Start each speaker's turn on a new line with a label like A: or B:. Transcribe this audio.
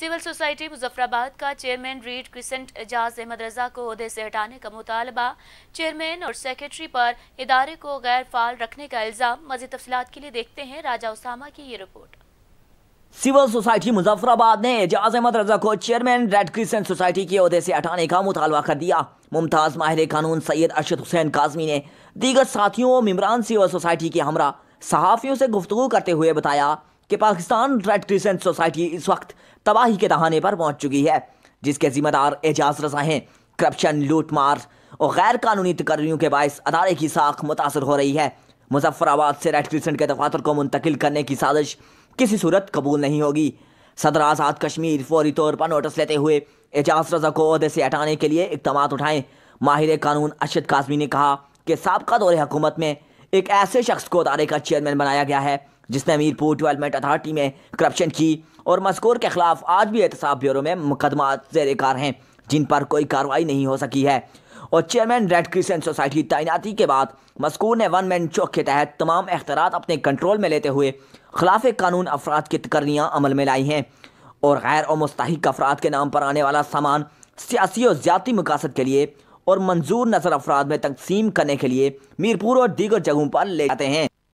A: civil society Muzaffarabad का chairman red crescent Ejaz Ahmed Raza को अहदे से हटाने का मुतालबा चेयरमैन और सेक्रेटरी पर इदारे को गैर फाल रखने का इल्ज़ाम मजीद तफसलत के लिए देखते हैं राजा उसामा की ये रिपोर्ट
B: सिविल सोसाइटी मुजफ्फराबाद ने एजाज अहमद रजा को चेयरमैन रेड क्रिसेंट सोसाइटी के अहदे से हटाने का मुतालबा कर दिया मुमताज़ माहिर कानून सैयद अरशद हुसैन काजमी ने दीगर साथियों और मम्बरान सिविल सोसाइटी के हमरा सहाफ़ियों से गुफ्तु करते हुए बताया कि पाकिस्तान रेड क्रिसेंट सोसाइटी इस वक्त तबाही के दहाने पर पहुंच चुकी है जिसके जिम्मेदार एजाज रजा हैं करप्शन लूटमार और गैर कानूनी तकर्रियों के बायस अदारे की साख मुतासर हो रही है मुजफ्फराबाद से रेड क्रिसेंट के दफातर को मुंतकिल करने की साजिश किसी सूरत कबूल नहीं होगी सदर आज़ाद कश्मीर फौरी तौर पर नोटिस लेते हुए एजाज रजा को अहदे से हटाने के लिए इकदाम उठाएं माहिर कानून अरशद काजमी ने कहा कि सबका दौरे हुकूमत में एक ऐसे शख्स को अदारे का चेयरमैन बनाया गया है जिसने मीरपुर डेवलपमेंट अथॉरिटी में करप्शन की और मजकूर के खिलाफ आज भी एहतसाब ब्यूरो में मुकदमा जेरकार हैं जिन पर कोई कार्रवाई नहीं हो सकी है और चेयरमैन रेड क्रिसेंट सोसाइटी तैनाती के बाद मजकूर ने वन मैन चौक के तहत तमाम अख्तरात अपने कंट्रोल में लेते हुए खिलाफ कानून अफराद की तकरियाँ अमल में लाई हैं और गैर और मुस्तक अफराद के नाम पर आने वाला सामान सियासी और ज्यादा मकासद के लिए और मंजूर नजर अफराद में तकसीम करने के लिए मीरपुर और दीगर जगहों पर ले जाते हैं